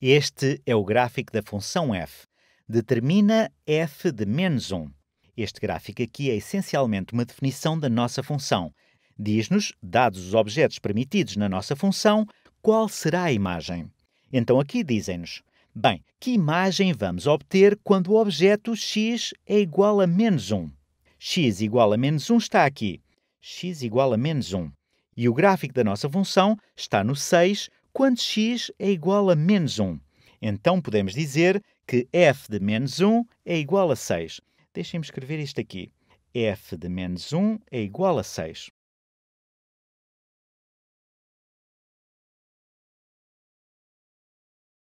Este é o gráfico da função f. Determina f de menos 1. Este gráfico aqui é essencialmente uma definição da nossa função. Diz-nos, dados os objetos permitidos na nossa função, qual será a imagem. Então aqui dizem-nos, bem, que imagem vamos obter quando o objeto x é igual a menos 1? x igual a menos 1 está aqui. x igual a menos 1. E o gráfico da nossa função está no 6, quando x é igual a menos 1. Então podemos dizer que f de menos 1 é igual a 6. Deixem-me escrever isto aqui. f de menos 1 é igual a 6.